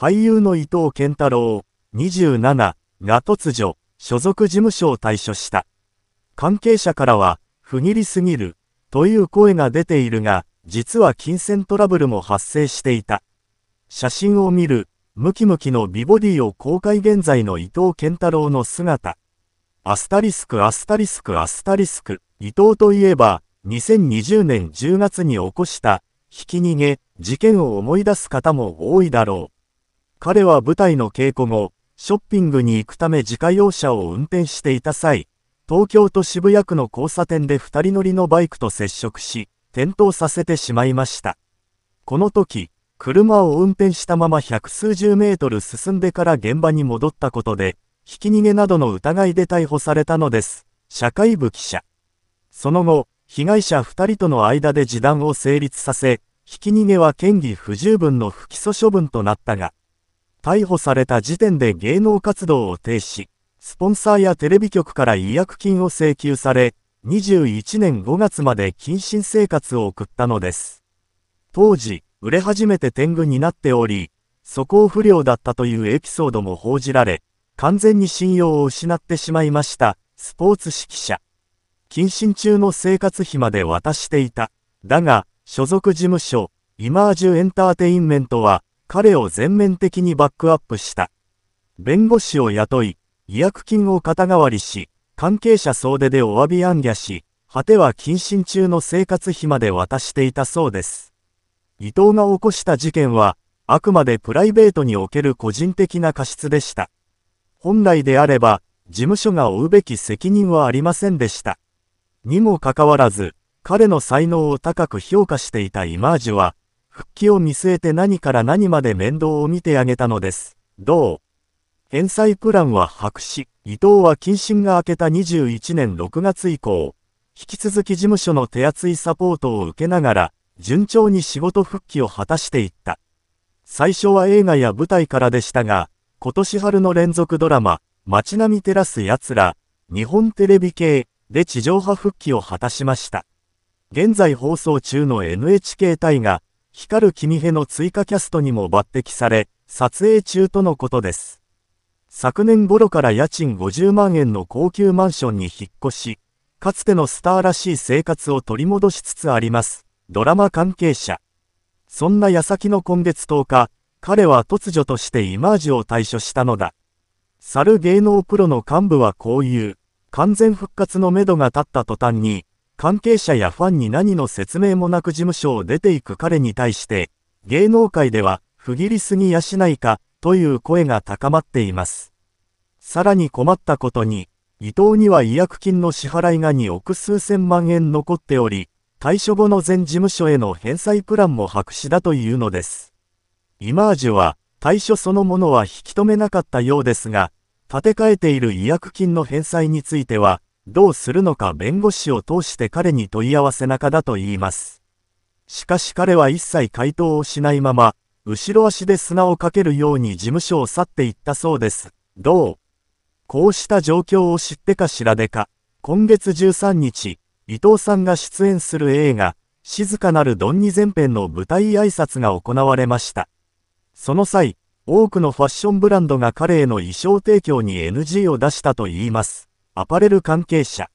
俳優の伊藤健太郎、27が突如、所属事務所を退所した。関係者からは、不義理すぎる、という声が出ているが、実は金銭トラブルも発生していた。写真を見る、ムキムキの美ボディを公開現在の伊藤健太郎の姿。アスタリスクアスタリスクアスタリスク、伊藤といえば、2020年10月に起こした、ひき逃げ、事件を思い出す方も多いだろう。彼は舞台の稽古後、ショッピングに行くため自家用車を運転していた際、東京と渋谷区の交差点で二人乗りのバイクと接触し、転倒させてしまいました。この時、車を運転したまま百数十メートル進んでから現場に戻ったことで、ひき逃げなどの疑いで逮捕されたのです。社会部記者。その後、被害者2人との間で示談を成立させ、ひき逃げは嫌疑不十分の不起訴処分となったが、逮捕された時点で芸能活動を停止、スポンサーやテレビ局から違約金を請求され、21年5月まで謹慎生活を送ったのです。当時、売れ始めて天狗になっており、素行不良だったというエピソードも報じられ、完全に信用を失ってしまいました、スポーツ指揮者。謹慎中の生活費まで渡していた。だが、所属事務所、イマージュエンターテインメントは、彼を全面的にバックアップした。弁護士を雇い、違約金を肩代わりし、関係者総出でお詫び案夜し、果ては謹慎中の生活費まで渡していたそうです。伊藤が起こした事件は、あくまでプライベートにおける個人的な過失でした。本来であれば、事務所が負うべき責任はありませんでした。にもかかわらず、彼の才能を高く評価していたイマージュは、復帰を見据えて何から何まで面倒を見てあげたのです。どう返済プランは白紙。伊藤は謹慎が明けた21年6月以降、引き続き事務所の手厚いサポートを受けながら、順調に仕事復帰を果たしていった。最初は映画や舞台からでしたが、今年春の連続ドラマ、街並み照らす奴ら、日本テレビ系で地上波復帰を果たしました。現在放送中の NHK 大河、光る君への追加キャストにも抜擢され、撮影中とのことです。昨年頃から家賃50万円の高級マンションに引っ越し、かつてのスターらしい生活を取り戻しつつあります。ドラマ関係者。そんな矢先の今月10日、彼は突如としてイマージュを退所したのだ。猿芸能プロの幹部はこう言う。完全復活のめどが立った途端に、関係者やファンに何の説明もなく事務所を出ていく彼に対して、芸能界では、不義理すぎやしないか、という声が高まっています。さらに困ったことに、伊藤には違約金の支払いが2億数千万円残っており、退所後の全事務所への返済プランも白紙だというのです。イマージュは、退所そのものは引き止めなかったようですが、立て替えている違約金の返済については、どうするのか弁護士を通して彼に問い合わせ中だと言います。しかし彼は一切回答をしないまま、後ろ足で砂をかけるように事務所を去っていったそうです。どうこうした状況を知ってか知らでか、今月13日、伊藤さんが出演する映画、静かなるドンに前編の舞台挨拶が行われました。その際、多くのファッションブランドが彼への衣装提供に NG を出したと言います。アパレル関係者